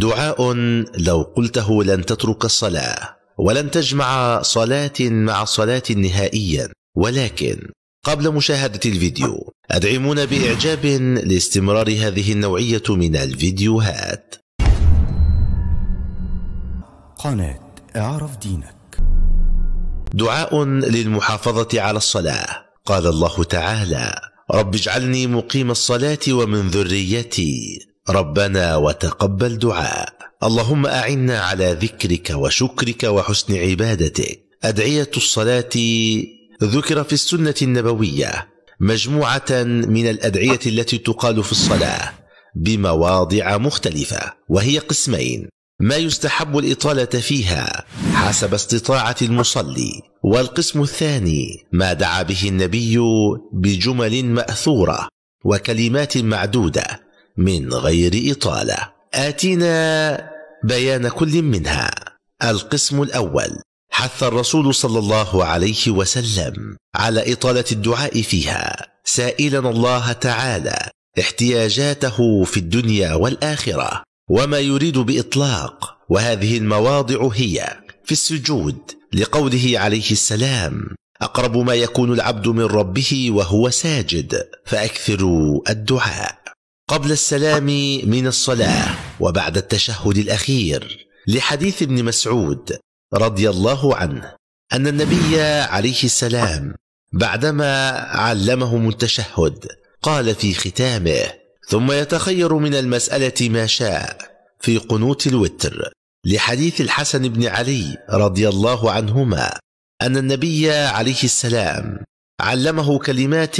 دعاء لو قلته لن تترك الصلاه ولن تجمع صلاه مع صلاه نهائيا ولكن قبل مشاهده الفيديو ادعمونا باعجاب لاستمرار هذه النوعيه من الفيديوهات قناه اعرف دينك دعاء للمحافظه على الصلاه قال الله تعالى رب اجعلني مقيم الصلاه ومن ذريتي ربنا وتقبل دعاء اللهم اعنا على ذكرك وشكرك وحسن عبادتك ادعيه الصلاه ذكر في السنه النبويه مجموعه من الادعيه التي تقال في الصلاه بمواضع مختلفه وهي قسمين ما يستحب الاطاله فيها حسب استطاعه المصلي والقسم الثاني ما دعا به النبي بجمل ماثوره وكلمات معدوده من غير إطالة آتينا بيان كل منها القسم الأول حث الرسول صلى الله عليه وسلم على إطالة الدعاء فيها سائلا الله تعالى احتياجاته في الدنيا والآخرة وما يريد بإطلاق وهذه المواضع هي في السجود لقوله عليه السلام أقرب ما يكون العبد من ربه وهو ساجد فأكثروا الدعاء قبل السلام من الصلاة وبعد التشهد الأخير لحديث ابن مسعود رضي الله عنه أن النبي عليه السلام بعدما علمهم التشهد قال في ختامه ثم يتخير من المسألة ما شاء في قنوت الوتر لحديث الحسن بن علي رضي الله عنهما أن النبي عليه السلام علمه كلمات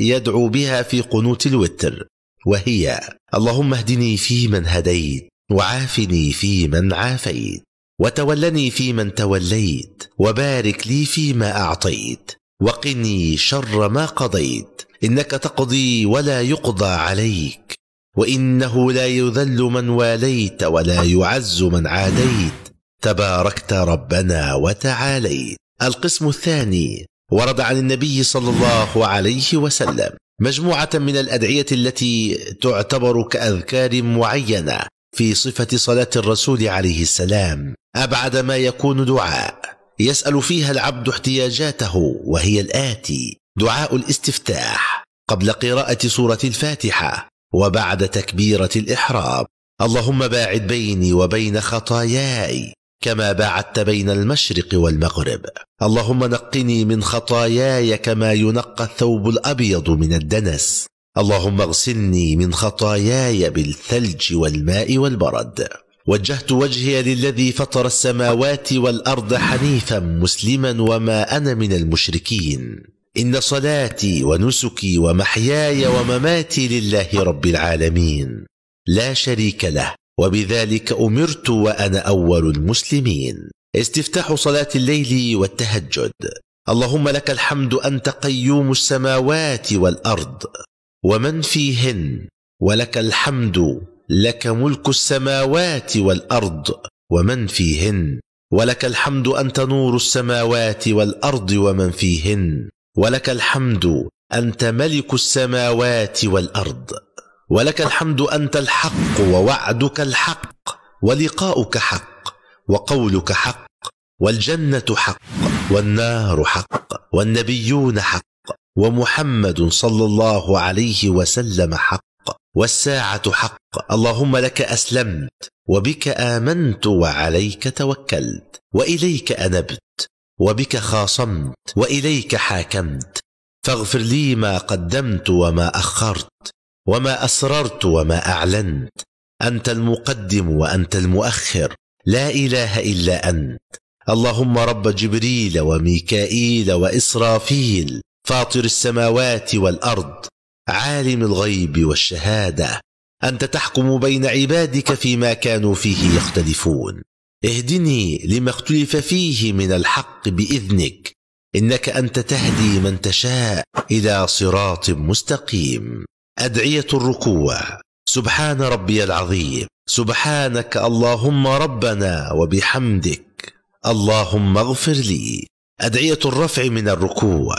يدعو بها في قنوت الوتر وهي اللهم اهدني فيمن هديت وعافني فيمن عافيت وتولني فيمن توليت وبارك لي فيما اعطيت وقني شر ما قضيت انك تقضي ولا يقضى عليك وانه لا يذل من واليت ولا يعز من عاديت تباركت ربنا وتعاليت القسم الثاني ورد عن النبي صلى الله عليه وسلم مجموعة من الأدعية التي تعتبر كأذكار معينة في صفة صلاة الرسول عليه السلام أبعد ما يكون دعاء يسأل فيها العبد احتياجاته وهي الآتي دعاء الاستفتاح قبل قراءة سورة الفاتحة وبعد تكبيرة الإحرام اللهم باعد بيني وبين خطاياي كما بعدت بين المشرق والمغرب اللهم نقني من خطاياي كما ينقى الثوب الابيض من الدنس اللهم اغسلني من خطاياي بالثلج والماء والبرد وجهت وجهي للذي فطر السماوات والارض حنيفا مسلما وما انا من المشركين ان صلاتي ونسكي ومحياي ومماتي لله رب العالمين لا شريك له وبذلك امرت وانا اول المسلمين استفتاح صلاه الليل والتهجد اللهم لك الحمد انت قيوم السماوات والارض ومن فيهن ولك الحمد لك ملك السماوات والارض ومن فيهن ولك الحمد انت نور السماوات والارض ومن فيهن ولك الحمد انت ملك السماوات والارض ولك الحمد انت الحق ووعدك الحق ولقاؤك حق وقولك حق والجنه حق والنار حق والنبيون حق ومحمد صلى الله عليه وسلم حق والساعه حق اللهم لك اسلمت وبك امنت وعليك توكلت واليك انبت وبك خاصمت واليك حاكمت فاغفر لي ما قدمت وما اخرت وما اسررت وما اعلنت انت المقدم وانت المؤخر لا اله الا انت اللهم رب جبريل وميكائيل واسرافيل فاطر السماوات والارض عالم الغيب والشهاده انت تحكم بين عبادك فيما كانوا فيه يختلفون اهدني لما اختلف فيه من الحق باذنك انك انت تهدي من تشاء الى صراط مستقيم أدعية الركوع سبحان ربي العظيم سبحانك اللهم ربنا وبحمدك اللهم اغفر لي أدعية الرفع من الركوع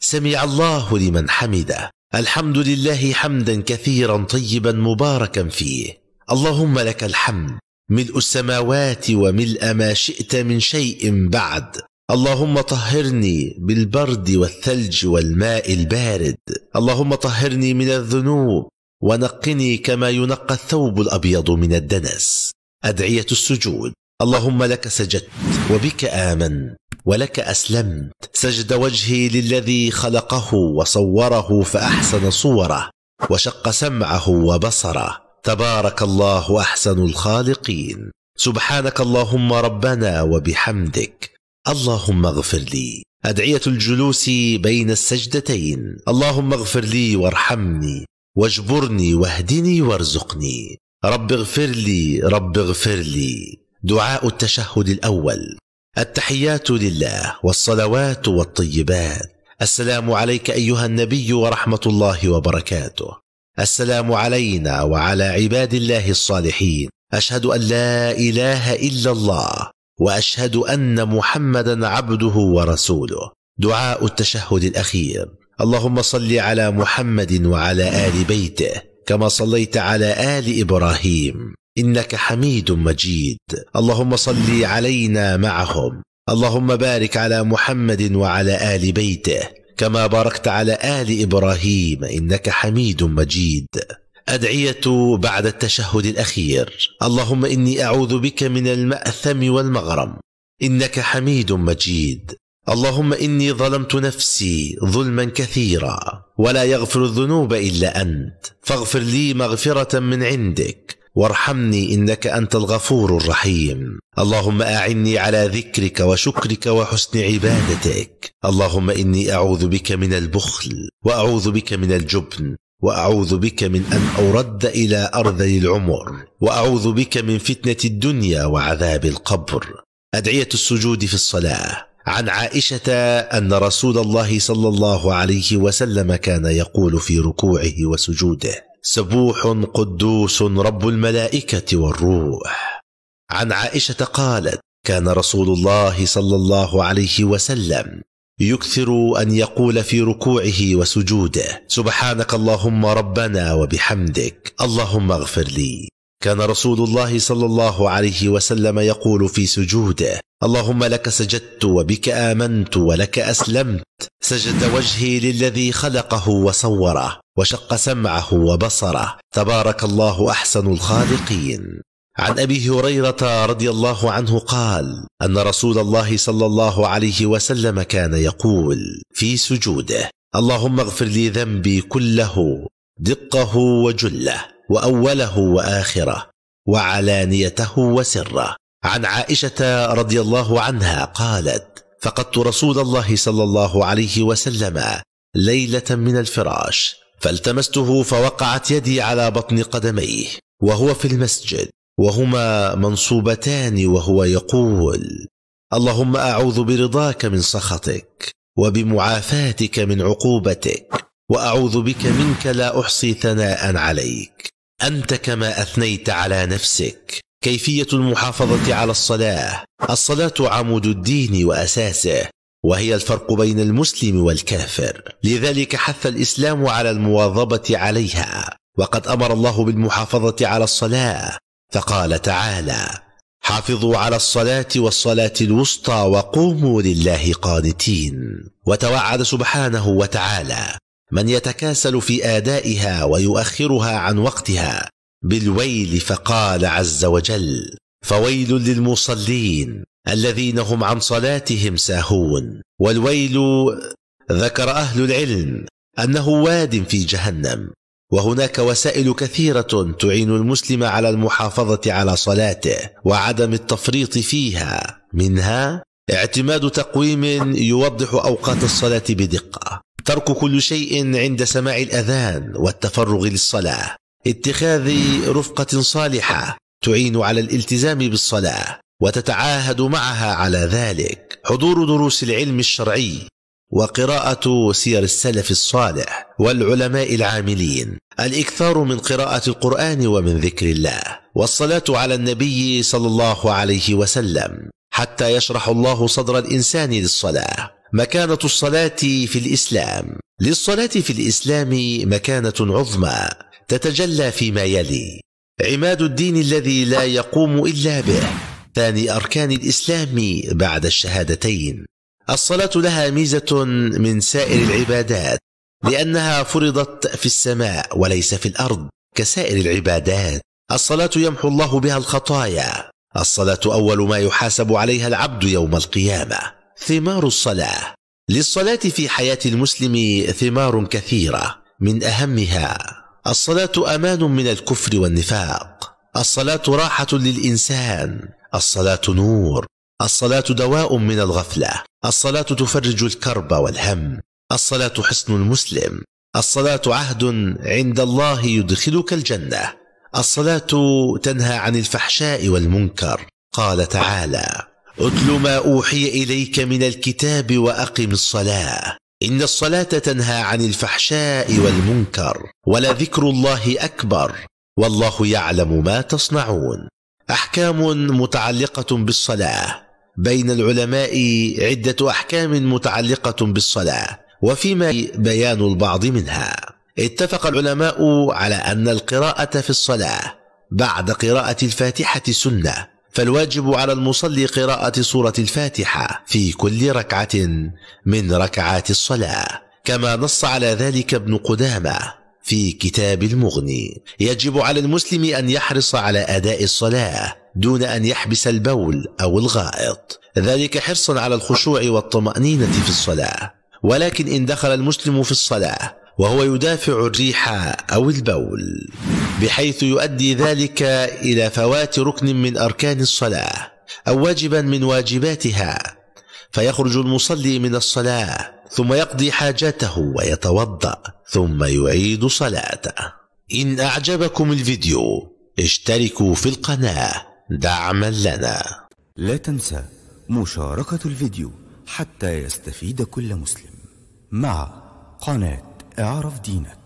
سمع الله لمن حمده الحمد لله حمدا كثيرا طيبا مباركا فيه اللهم لك الحمد ملء السماوات وملء ما شئت من شيء بعد اللهم طهرني بالبرد والثلج والماء البارد اللهم طهرني من الذنوب ونقني كما ينقى الثوب الابيض من الدنس ادعيه السجود اللهم لك سجدت وبك امنت ولك اسلمت سجد وجهي للذي خلقه وصوره فاحسن صوره وشق سمعه وبصره تبارك الله احسن الخالقين سبحانك اللهم ربنا وبحمدك اللهم اغفر لي ادعيه الجلوس بين السجدتين اللهم اغفر لي وارحمني واجبرني واهدني وارزقني رب اغفر لي رب اغفر لي دعاء التشهد الاول التحيات لله والصلوات والطيبات السلام عليك ايها النبي ورحمه الله وبركاته السلام علينا وعلى عباد الله الصالحين اشهد ان لا اله الا الله واشهد ان محمدا عبده ورسوله دعاء التشهد الاخير اللهم صل على محمد وعلى ال بيته كما صليت على ال ابراهيم انك حميد مجيد اللهم صل علينا معهم اللهم بارك على محمد وعلى ال بيته كما باركت على ال ابراهيم انك حميد مجيد أدعية بعد التشهد الأخير اللهم إني أعوذ بك من المأثم والمغرم إنك حميد مجيد اللهم إني ظلمت نفسي ظلما كثيرا ولا يغفر الذنوب إلا أنت فاغفر لي مغفرة من عندك وارحمني انك انت الغفور الرحيم اللهم اعني على ذكرك وشكرك وحسن عبادتك اللهم اني اعوذ بك من البخل واعوذ بك من الجبن واعوذ بك من ان ارد الى ارذل العمر واعوذ بك من فتنه الدنيا وعذاب القبر ادعيه السجود في الصلاه عن عائشه ان رسول الله صلى الله عليه وسلم كان يقول في ركوعه وسجوده سبوح قدوس رب الملائكه والروح عن عائشه قالت كان رسول الله صلى الله عليه وسلم يكثر ان يقول في ركوعه وسجوده سبحانك اللهم ربنا وبحمدك اللهم اغفر لي كان رسول الله صلى الله عليه وسلم يقول في سجوده اللهم لك سجدت وبك امنت ولك اسلمت سجد وجهي للذي خلقه وصوره وشق سمعه وبصره تبارك الله احسن الخالقين عن ابي هريره رضي الله عنه قال ان رسول الله صلى الله عليه وسلم كان يقول في سجوده اللهم اغفر لي ذنبي كله دقه وجله واوله واخره وعلانيته وسره عن عائشه رضي الله عنها قالت فقدت رسول الله صلى الله عليه وسلم ليله من الفراش فالتمسته فوقعت يدي على بطن قدميه وهو في المسجد وهما منصوبتان وهو يقول اللهم اعوذ برضاك من سخطك وبمعافاتك من عقوبتك واعوذ بك منك لا احصي ثناء عليك انت كما اثنيت على نفسك كيفيه المحافظه على الصلاه الصلاه عمود الدين واساسه وهي الفرق بين المسلم والكافر لذلك حث الاسلام على المواظبه عليها وقد امر الله بالمحافظه على الصلاه فقال تعالى حافظوا على الصلاة والصلاة الوسطى وقوموا لله قانتين وتوعد سبحانه وتعالى من يتكاسل في آدائها ويؤخرها عن وقتها بالويل فقال عز وجل فويل للمصلين الذين هم عن صلاتهم ساهون والويل ذكر أهل العلم أنه واد في جهنم وهناك وسائل كثيرة تعين المسلم على المحافظة على صلاته وعدم التفريط فيها منها اعتماد تقويم يوضح أوقات الصلاة بدقة ترك كل شيء عند سماع الأذان والتفرغ للصلاة اتخاذ رفقة صالحة تعين على الالتزام بالصلاة وتتعاهد معها على ذلك حضور دروس العلم الشرعي وقراءة سير السلف الصالح والعلماء العاملين الإكثار من قراءة القرآن ومن ذكر الله والصلاة على النبي صلى الله عليه وسلم حتى يشرح الله صدر الإنسان للصلاة مكانة الصلاة في الإسلام للصلاة في الإسلام مكانة عظمى تتجلى فيما يلي عماد الدين الذي لا يقوم إلا به ثاني أركان الإسلام بعد الشهادتين الصلاة لها ميزة من سائر العبادات لأنها فرضت في السماء وليس في الأرض كسائر العبادات الصلاة يمحو الله بها الخطايا الصلاة أول ما يحاسب عليها العبد يوم القيامة ثمار الصلاة للصلاة في حياة المسلم ثمار كثيرة من أهمها الصلاة أمان من الكفر والنفاق الصلاة راحة للإنسان الصلاة نور الصلاة دواء من الغفلة الصلاة تفرج الكرب والهم الصلاة حصن المسلم الصلاة عهد عند الله يدخلك الجنة الصلاة تنهى عن الفحشاء والمنكر قال تعالى اتل ما أوحي إليك من الكتاب وأقم الصلاة إن الصلاة تنهى عن الفحشاء والمنكر ولذكر الله أكبر والله يعلم ما تصنعون أحكام متعلقة بالصلاة بين العلماء عدة أحكام متعلقة بالصلاة وفيما بيان البعض منها اتفق العلماء على أن القراءة في الصلاة بعد قراءة الفاتحة سنة فالواجب على المصلي قراءة سورة الفاتحة في كل ركعة من ركعات الصلاة كما نص على ذلك ابن قدامة في كتاب المغني يجب على المسلم أن يحرص على أداء الصلاة دون ان يحبس البول او الغائط ذلك حرصا على الخشوع والطمانينه في الصلاه ولكن ان دخل المسلم في الصلاه وهو يدافع الريح او البول بحيث يؤدي ذلك الى فوات ركن من اركان الصلاه او واجبا من واجباتها فيخرج المصلي من الصلاه ثم يقضي حاجته ويتوضا ثم يعيد صلاته ان اعجبكم الفيديو اشتركوا في القناه دعما لنا لا تنسى مشاركة الفيديو حتى يستفيد كل مسلم مع قناة اعرف دينك